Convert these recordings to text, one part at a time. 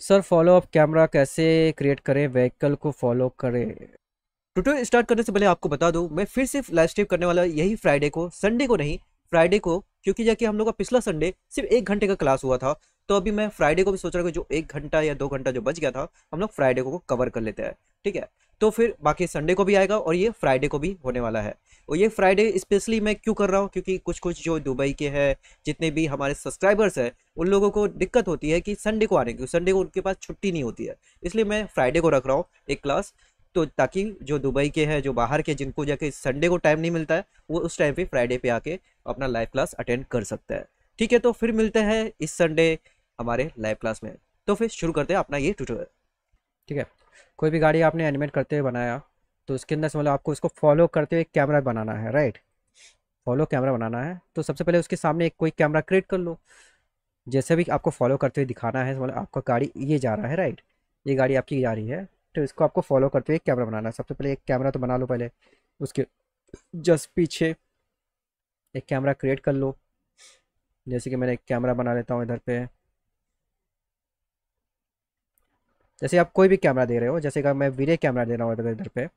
sir follow up camera कैसे create करें vehicle को फॉलो करें ट्यूटोरियल स्टार्ट करने से पहले आपको बता दूं मैं फिर से लाइव स्ट्रीम करने वाला यही फ्राइडे को संडे को नहीं फ्राइडे को क्योंकि जाके हम लोग का पिछला संडे सिर्फ एक घंटे का क्लास हुआ था तो अभी मैं फ्राइडे को भी सोच रहा हूँ जो एक घंटा या दो घंटा जो बच गया था हम लोग फ्राइडे को कवर कर लेते हैं ठीक है तो फिर बाकी संडे को भी आएगा और ये फ्राइडे को भी होने वाला है और ये फ्राइडे स्पेशली मैं क्यों कर रहा हूँ क्योंकि कुछ कुछ जो दुबई के हैं जितने भी हमारे सब्सक्राइबर्स हैं उन लोगों को दिक्कत होती है कि संडे को आ रहे हैं क्योंकि संडे को उनके पास छुट्टी नहीं होती है इसलिए मैं फ्राइडे को रख रहा हूँ एक क्लास तो ताकि जो दुबई के हैं जो बाहर के जिनको जाके संडे को टाइम नहीं मिलता है वो उस टाइम पर फ्राइडे पर आके अपना लाइव क्लास अटेंड कर सकता है ठीक है तो फिर मिलते हैं इस संडे हमारे लाइव क्लास में तो फिर शुरू करते हैं अपना ये ट्यूटोरियल ठीक है कोई भी गाड़ी आपने एनिमेट करते हुए बनाया तो इसके अंदर से मतलब आपको इसको फॉलो करते हुए कैमरा बनाना है राइट फॉलो कैमरा बनाना है तो सबसे पहले उसके सामने एक कोई कैमरा क्रिएट कर लो जैसे भी आपको फॉलो करते हुए दिखाना है मतलब आपका गाड़ी ये जा रहा है राइट ये गाड़ी आपकी जा रही है तो इसको आपको फॉलो करते हुए कैमरा बनाना है सबसे पहले एक कैमरा तो बना लो पहले उसके जस्ट पीछे एक कैमरा क्रिएट कर लो जैसे कि मैंने एक कैमरा बना लेता हूँ इधर पे जैसे आप कोई भी कैमरा दे रहे हो जैसे कि मैं वीडियो कैमरा दे रहा हूँ इधर इधर पे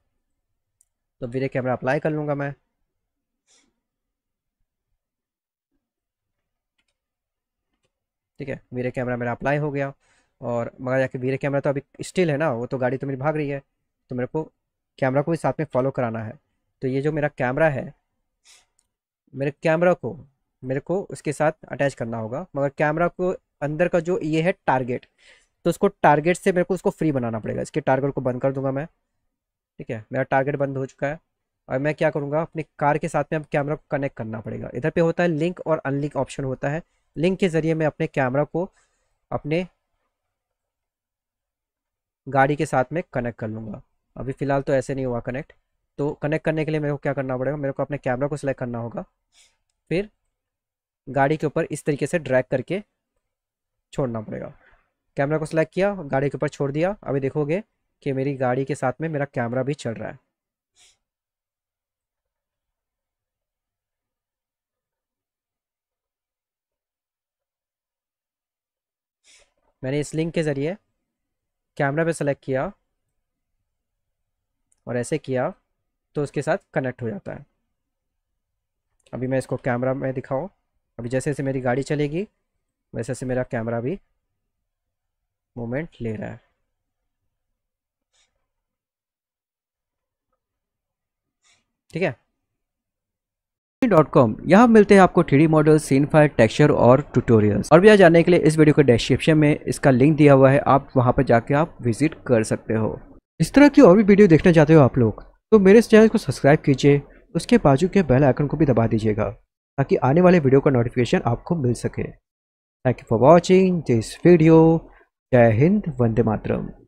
तो वीडियो कैमरा अप्लाई कर लूँगा मैं ठीक है वीरे कैमरा मेरा अप्लाई हो गया और मगर जाके वीरे कैमरा तो अभी स्टिल है ना वो तो गाड़ी तो मेरी भाग रही है तो मेरे को कैमरा को भी साथ में फॉलो कराना है तो ये जो मेरा कैमरा है मेरे कैमरा को मेरे को उसके साथ अटैच करना होगा मगर कैमरा को अंदर का जो ये है टारगेट तो उसको टारगेट से मेरे को उसको फ्री बनाना पड़ेगा इसके टारगेट को बंद कर दूंगा मैं ठीक है मेरा टारगेट बंद हो चुका है और मैं क्या करूँगा अपनी कार के साथ में अब कैमरा को कनेक्ट करना पड़ेगा इधर पे होता है लिंक और अनलिंक ऑप्शन होता है लिंक के ज़रिए मैं अपने कैमरा को अपने गाड़ी के साथ में कनेक्ट कर लूँगा अभी फ़िलहाल तो ऐसे नहीं हुआ कनेक्ट तो कनेक्ट करने के लिए मेरे को क्या करना पड़ेगा मेरे को अपने कैमरा को सिलेक्ट करना होगा फिर गाड़ी के ऊपर इस तरीके से ड्रैग करके छोड़ना पड़ेगा कैमरा को सिलेक्ट किया गाड़ी के ऊपर छोड़ दिया अभी देखोगे कि मेरी गाड़ी के साथ में मेरा कैमरा भी चल रहा है मैंने इस लिंक के ज़रिए कैमरा पे सेलेक्ट किया और ऐसे किया तो उसके साथ कनेक्ट हो जाता है अभी मैं इसको कैमरा में दिखाऊँ अभी जैसे जैसे मेरी गाड़ी चलेगी वैसे से मेरा कैमरा भी मोमेंट ले रहा है ठीक है डॉट कॉम यहाँ मिलते हैं आपको three D model scene file texture और ट्यूटोरियल्स और भी आ जाने के लिए इस वीडियो के डिस्क्रिप्शन में इसका लिंक दिया हुआ है आप वहाँ पर जाके आप विजिट कर सकते हो इस तरह की और भी वीडियो देखना चाहते हो आप लोग तो मेरे इस चैनल को सब्सक्राइब कीजिए उसके बाजू के बेल आइकन को भी दबा दीजिएगा ताकि आने वाले वीडियो का नोटिफिकेशन आपको मिल सके thank you for watching this video जय हिंद वंदे मातरम